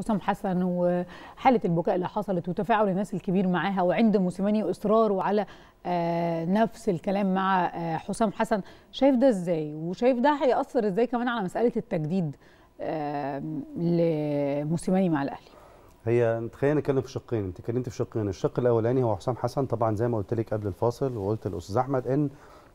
حسام حسن وحاله البكاء اللي حصلت وتفاعل الناس الكبير معاها وعند موسيماني واصراره على آه، نفس الكلام مع آه، حسام حسن شايف ده ازاي وشايف ده هياثر ازاي كمان على مساله التجديد آه، لموسيماني مع الاهلي هي تخيل نتكلم في شقين انت كلمت في شقين الشق الاولاني هو حسام حسن طبعا زي ما قلت لك قبل الفاصل وقلت للاستاذ احمد ان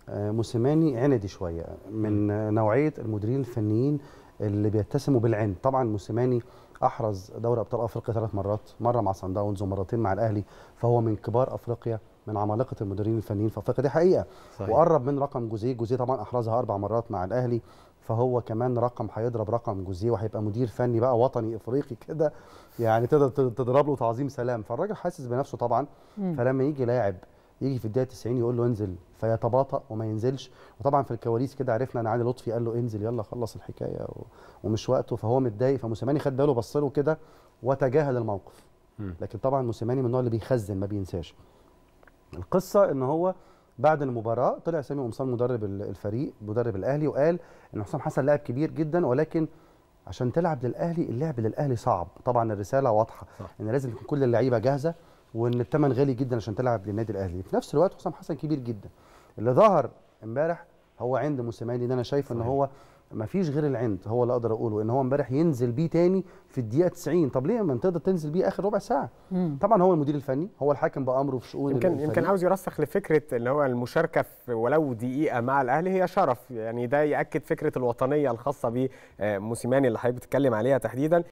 موسيماني عندي شويه من نوعيه المديرين الفنيين اللي بيتسموا بالعين طبعا موسيماني احرز دوري ابطال افريقيا ثلاث مرات مره مع سان داونز ومرتين مع الاهلي فهو من كبار افريقيا من عمالقه المدربين الفنيين في افريقيا دي حقيقه صحيح. وقرب من رقم جوزيه جوزيه طبعا احرزها اربع مرات مع الاهلي فهو كمان رقم هيضرب رقم جوزيه وهيبقى مدير فني بقى وطني افريقي كده يعني تقدر تضرب له تعظيم سلام فالراجل حاسس بنفسه طبعا فلما يجي لاعب يجي في الدقيقه 90 يقول له انزل فيتباطأ وما ينزلش وطبعا في الكواليس كده عرفنا ان علي لطفي قال له انزل يلا خلص الحكايه و... ومش وقته فهو متضايق فموسيماني خد باله بص له كده وتجاهل الموقف لكن طبعا موسيماني من النوع اللي بيخزن ما بينساش القصه ان هو بعد المباراه طلع سامي قمصان مدرب الفريق مدرب الاهلي وقال ان حسام حسن لاعب كبير جدا ولكن عشان تلعب للاهلي اللعب للاهلي صعب طبعا الرساله واضحه صح. ان لازم تكون كل اللعيبه جاهزه وان الثمن غالي جدا عشان تلعب للنادي الاهلي في نفس الوقت حسام حسن كبير جدا اللي ظهر امبارح هو عند موسيماني ان انا شايف ان هو ما فيش غير العند هو اللي اقدر اقوله ان هو امبارح ينزل بيه تاني في الدقيقه 90 طب ليه ما تقدر تنزل بيه اخر ربع ساعه مم. طبعا هو المدير الفني هو الحاكم بامره في شؤون يمكن يمكن عاوز يرسخ لفكره ان هو المشاركه في ولو دقيقه مع الاهلي هي شرف يعني ده ياكد فكره الوطنيه الخاصه بموسيماني آه، اللي حضرتك بتتكلم عليها تحديدا